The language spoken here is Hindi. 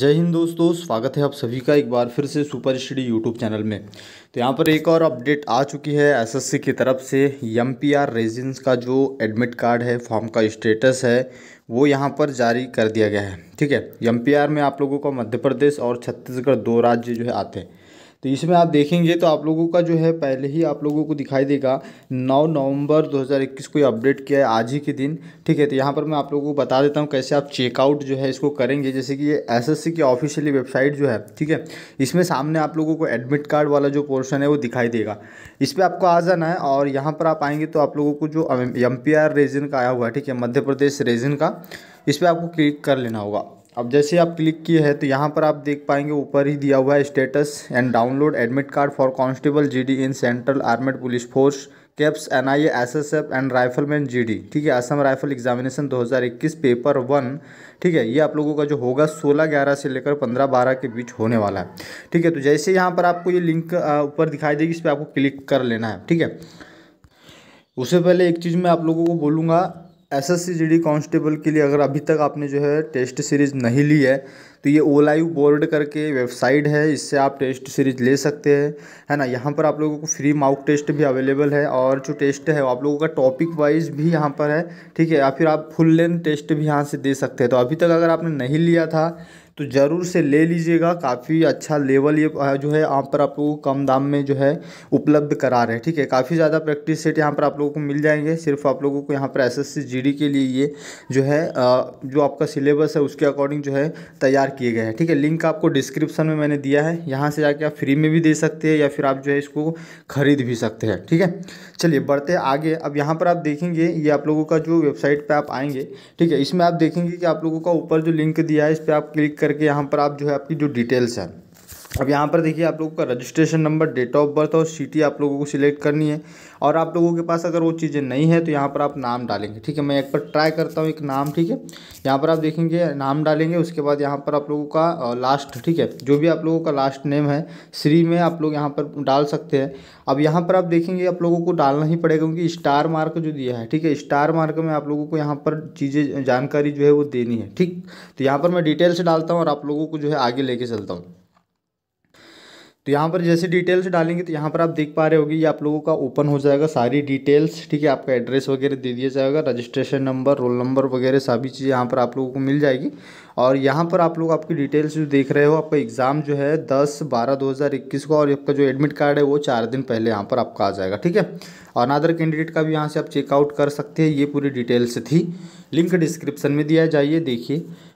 जय हिंद दोस्तों स्वागत है आप सभी का एक बार फिर से सुपर स्टडी यूट्यूब चैनल में तो यहाँ पर एक और अपडेट आ चुकी है एसएससी की तरफ से एम पी आर रेजिडेंस का जो एडमिट कार्ड है फॉर्म का स्टेटस है वो यहाँ पर जारी कर दिया गया है ठीक है एम पी आर में आप लोगों का मध्य प्रदेश और छत्तीसगढ़ दो राज्य जो है आते हैं तो इसमें आप देखेंगे तो आप लोगों का जो है पहले ही आप लोगों को दिखाई देगा 9 नवंबर 2021 को ये अपडेट किया है आज ही के दिन ठीक है तो यहाँ पर मैं आप लोगों को बता देता हूँ कैसे आप चेकआउट जो है इसको करेंगे जैसे कि ये एस की ऑफिशियली वेबसाइट जो है ठीक है इसमें सामने आप लोगों को एडमिट कार्ड वाला जो पोर्शन है वो दिखाई देगा इस पर आपको आ जाना है और यहाँ पर आप आएँगे तो आप लोगों को जो एम पी रेजन का आया हुआ है ठीक है मध्य प्रदेश रेजन का इस पर आपको क्लिक कर लेना होगा अब जैसे आप क्लिक किए हैं तो यहाँ पर आप देख पाएंगे ऊपर ही दिया हुआ है status and download admit card for constable GD in central armed police force CAPs N I S S F and rifleman G D ठीक है Assam rifle examination 2021 paper one ठीक है ये आप लोगों का जो होगा 16 ग्यारह से लेकर 15 बारह के बीच होने वाला है ठीक है तो जैसे यहाँ पर आपको ये लिंक ऊपर दिखाई देगी इस पर आपको क्लिक कर लेना है ठीक है उससे पहले एक चीज़ मैं आप लोगों को बोलूँगा S S C G D constable के लिए अगर अभी तक आपने जो है टेस्ट सीरीज़ नहीं ली है तो ये लाइव बोर्ड करके वेबसाइट है इससे आप टेस्ट सीरीज़ ले सकते हैं है ना यहाँ पर आप लोगों को फ्री माउक टेस्ट भी अवेलेबल है और जो टेस्ट है वो आप लोगों का टॉपिक वाइज भी यहाँ पर है ठीक है या फिर आप फुल लेंथ टेस्ट भी यहाँ से दे सकते हैं तो अभी तक अगर आपने नहीं लिया था तो ज़रूर से ले लीजिएगा काफ़ी अच्छा लेवल ये जो है यहाँ पर आप लोगों को कम दाम में जो है उपलब्ध करा रहे हैं ठीक है काफ़ी ज़्यादा प्रैक्टिस सेट यहाँ पर आप लोगों को मिल जाएंगे सिर्फ आप लोगों को यहाँ पर एस एस के लिए ये जो है जो आपका सिलेबस है उसके अकॉर्डिंग जो है तैयार किए गए हैं ठीक है लिंक आपको डिस्क्रिप्सन में मैंने दिया है यहाँ से जाके आप फ्री में भी दे सकते हैं या फिर आप जो है इसको खरीद भी सकते हैं ठीक है चलिए बढ़ते आगे अब यहाँ पर आप देखेंगे ये आप लोगों का जो वेबसाइट पर आप आएंगे ठीक है इसमें आप देखेंगे कि आप लोगों का ऊपर जो लिंक दिया है इस पर आप क्लिक करके यहाँ पर आप जो है आपकी जो डिटेल्स हैं अब यहाँ पर देखिए आप लोगों का registration number date of birth और सिटी आप लोगों को सिलेक्ट करनी है और आप लोगों के पास अगर वो चीज़ें नहीं है तो यहाँ पर आप नाम डालेंगे ठीक है मैं एक पर ट्राई करता हूँ एक नाम ठीक है यहाँ पर आप देखेंगे नाम डालेंगे उसके बाद यहाँ पर आप लोगों का लास्ट ठीक है जो भी आप लोगों का लास्ट नेम है श्री में आप लोग यहाँ पर डाल सकते हैं अब यहाँ पर आप देखेंगे आप लोगों को डालना ही पड़ेगा क्योंकि स्टार मार्क जो दिया है ठीक है स्टार मार्क में आप लोगों को यहाँ पर चीज़ें जानकारी जो है वो देनी है ठीक तो यहाँ पर मैं डिटेल से डालता हूँ और आप लोगों को जो है आगे लेके चलता हूँ तो यहाँ पर जैसे डिटेल्स डालेंगे तो यहाँ पर आप देख पा रहे होगी ये आप लोगों का ओपन हो जाएगा सारी डिटेल्स ठीक है आपका एड्रेस वगैरह दे दिया जाएगा रजिस्ट्रेशन नंबर रोल नंबर वगैरह सभी चीज़ यहाँ पर आप लोगों को मिल जाएगी और यहाँ पर आप लोग आपकी डिटेल्स जो देख रहे हो आपका एग्ज़ाम जो है दस बारह दो हज़ार इक्कीस को और आपका जो एडमिट कार्ड है वो चार दिन पहले यहाँ पर आपका आ जाएगा ठीक है और अनादर कैंडिडेट का भी यहाँ से आप चेकआउट कर सकते हैं ये पूरी डिटेल्स थी लिंक डिस्क्रिप्सन में दिया जाइए देखिए